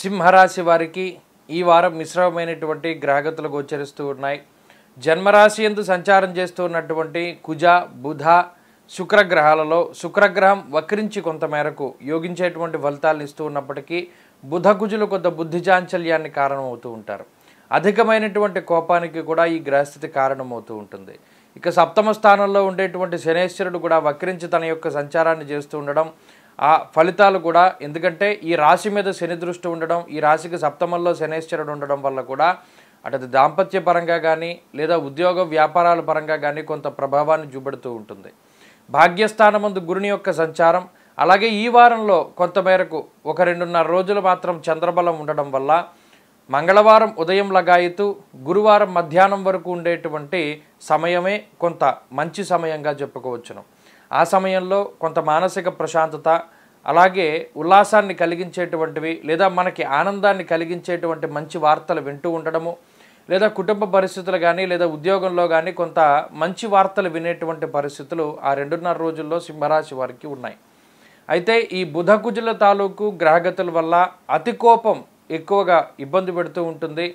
సింహరాశి వారికి ఈ వారం మిశ్రమమైనటువంటి గ్రహగతులు గోచరిస్తూ ఉన్నాయి జన్మరాశి ఎందు సంచారం చేస్తూ ఉన్నటువంటి కుజ బుధ శుక్రగ్రహాలలో శుక్రగ్రహం వక్రించి కొంత మేరకు యోగించేటువంటి ఫలితాలను ఇస్తూ ఉన్నప్పటికీ బుధ కుజులు కొంత బుద్ధి చాంచల్యాన్ని కారణమవుతూ ఉంటారు అధికమైనటువంటి కోపానికి కూడా ఈ గ్రహస్థితి కారణమవుతూ ఉంటుంది ఇక సప్తమ స్థానంలో ఉండేటువంటి శనేశ్వరుడు కూడా వక్రించి తన యొక్క సంచారాన్ని చేస్తూ ఉండడం ఆ ఫలితాలు కూడా ఎందుకంటే ఈ రాశి మీద శని దృష్టి ఉండడం ఈ రాశికి సప్తమంలో శనేశ్వరుడు ఉండడం వల్ల కూడా అటు దాంపత్య పరంగా కానీ లేదా ఉద్యోగ వ్యాపారాల పరంగా కానీ కొంత ప్రభావాన్ని చూపెడుతూ ఉంటుంది ముందు గురుని యొక్క సంచారం అలాగే ఈ వారంలో కొంతమేరకు ఒక రెండున్నర రోజులు మాత్రం చంద్రబలం ఉండడం వల్ల మంగళవారం ఉదయం లగాయితూ గురువారం మధ్యాహ్నం వరకు ఉండేటువంటి సమయమే కొంత మంచి సమయంగా చెప్పుకోవచ్చును ఆ సమయంలో కొంత మానసిక ప్రశాంతత అలాగే ఉల్లాసాన్ని కలిగించేటువంటివి లేదా మనకి ఆనందాన్ని కలిగించేటువంటి మంచి వార్తలు వింటూ ఉండడము లేదా కుటుంబ పరిస్థితులు కానీ లేదా ఉద్యోగంలో కానీ కొంత మంచి వార్తలు వినేటువంటి పరిస్థితులు ఆ రెండున్నర రోజుల్లో సింహరాశి వారికి ఉన్నాయి అయితే ఈ బుధకుజుల తాలూకు గ్రహగతుల వల్ల అతి కోపం ఎక్కువగా ఇబ్బంది పెడుతూ ఉంటుంది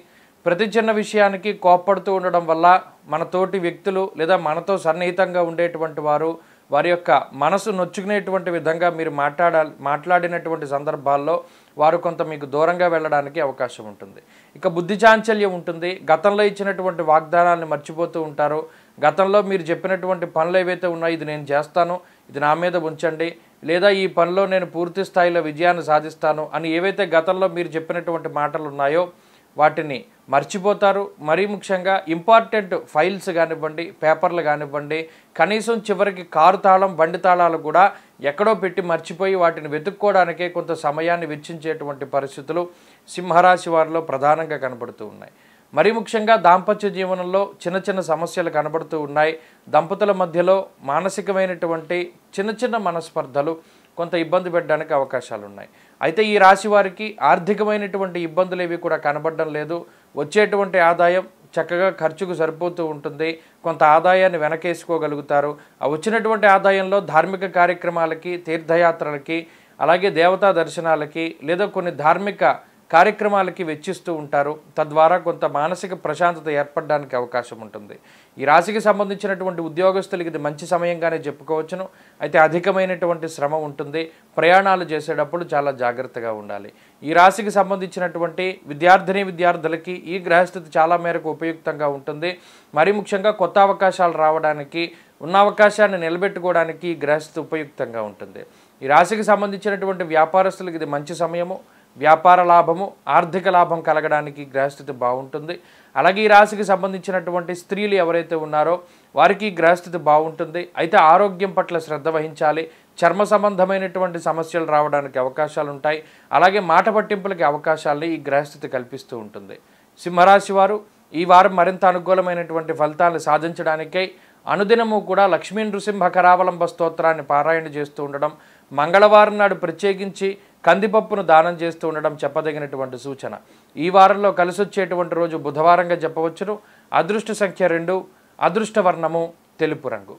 ప్రతి చిన్న విషయానికి కోప్పడుతూ ఉండడం వల్ల మన తోటి వ్యక్తులు లేదా మనతో సన్నిహితంగా ఉండేటువంటి వారు వారి యొక్క మనసు నొచ్చుకునేటువంటి విధంగా మీరు మాట్లాడ మాట్లాడినటువంటి సందర్భాల్లో వారు కొంత మీకు దూరంగా వెళ్ళడానికి అవకాశం ఉంటుంది ఇక బుద్ధి చాంచల్యం ఉంటుంది గతంలో ఇచ్చినటువంటి వాగ్దానాన్ని మర్చిపోతూ ఉంటారు గతంలో మీరు చెప్పినటువంటి పనులు ఏవైతే ఉన్నాయో ఇది నేను చేస్తాను ఇది నా మీద ఉంచండి లేదా ఈ పనిలో నేను పూర్తి స్థాయిలో విజయాన్ని సాధిస్తాను అని ఏవైతే గతంలో మీరు చెప్పినటువంటి మాటలు ఉన్నాయో వాటిని మర్చిపోతారు మరీ ముఖ్యంగా ఇంపార్టెంట్ ఫైల్స్ కానివ్వండి పేపర్లు కానివ్వండి కనీసం చివరికి కారు తాళం బండి తాళాలు కూడా ఎక్కడో పెట్టి మర్చిపోయి వాటిని వెతుక్కోవడానికే కొంత సమయాన్ని వెచ్చించేటువంటి పరిస్థితులు సింహరాశి వారిలో ప్రధానంగా కనబడుతూ ఉన్నాయి మరీ ముఖ్యంగా దాంపత్య జీవనంలో చిన్న చిన్న సమస్యలు కనబడుతూ ఉన్నాయి దంపతుల మధ్యలో మానసికమైనటువంటి చిన్న చిన్న మనస్పర్ధలు కొంత ఇబ్బంది పెట్టడానికి అవకాశాలు ఉన్నాయి అయితే ఈ రాశి వారికి ఆర్థికమైనటువంటి ఇబ్బందులు ఏవి కూడా కనబడడం లేదు వచ్చేటువంటి ఆదాయం చక్కగా ఖర్చుకు సరిపోతూ ఉంటుంది కొంత ఆదాయాన్ని వెనకేసుకోగలుగుతారు ఆ వచ్చినటువంటి ఆదాయంలో ధార్మిక కార్యక్రమాలకి తీర్థయాత్రలకి అలాగే దేవతా దర్శనాలకి లేదా కొన్ని ధార్మిక కార్యక్రమాలకి వెచ్చిస్తూ ఉంటారు తద్వారా కొంత మానసిక ప్రశాంతత ఏర్పడడానికి అవకాశం ఉంటుంది ఈ రాశికి సంబంధించినటువంటి ఉద్యోగస్తులకి ఇది మంచి సమయంగానే చెప్పుకోవచ్చును అయితే అధికమైనటువంటి శ్రమ ఉంటుంది ప్రయాణాలు చేసేటప్పుడు చాలా జాగ్రత్తగా ఉండాలి ఈ రాశికి సంబంధించినటువంటి విద్యార్థిని విద్యార్థులకి ఈ గ్రహస్థితి చాలా మేరకు ఉపయుక్తంగా ఉంటుంది మరి ముఖ్యంగా కొత్త అవకాశాలు రావడానికి ఉన్న అవకాశాన్ని నిలబెట్టుకోవడానికి గ్రహస్థితి ఉపయుక్తంగా ఉంటుంది ఈ రాశికి సంబంధించినటువంటి వ్యాపారస్తులకు ఇది మంచి సమయము వ్యాపార లాభము ఆర్థిక లాభం కలగడానికి గ్రహస్థితి బాగుంటుంది అలాగే ఈ రాశికి సంబంధించినటువంటి స్త్రీలు ఎవరైతే ఉన్నారో వారికి గ్రహస్థితి బాగుంటుంది అయితే ఆరోగ్యం పట్ల శ్రద్ధ వహించాలి చర్మ సంబంధమైనటువంటి సమస్యలు రావడానికి అవకాశాలు ఉంటాయి అలాగే మాట పట్టింపులకి అవకాశాలని ఈ గ్రహస్థితి కల్పిస్తూ ఉంటుంది సింహరాశి వారు ఈ వారం మరింత అనుకూలమైనటువంటి ఫలితాలను సాధించడానికై అనుదినము కూడా లక్ష్మీ నృసింహ కరావలంబ స్తోత్రాన్ని పారాయణ చేస్తూ ఉండడం మంగళవారం నాడు ప్రత్యేకించి కందిపప్పును దానం చేస్తూ ఉండడం చెప్పదగినటువంటి సూచన ఈ వారంలో కలిసొచ్చేటువంటి రోజు బుధవారంగా చెప్పవచ్చును అదృష్ట సంఖ్య రెండు అదృష్టవర్ణము తెలుపు రంగు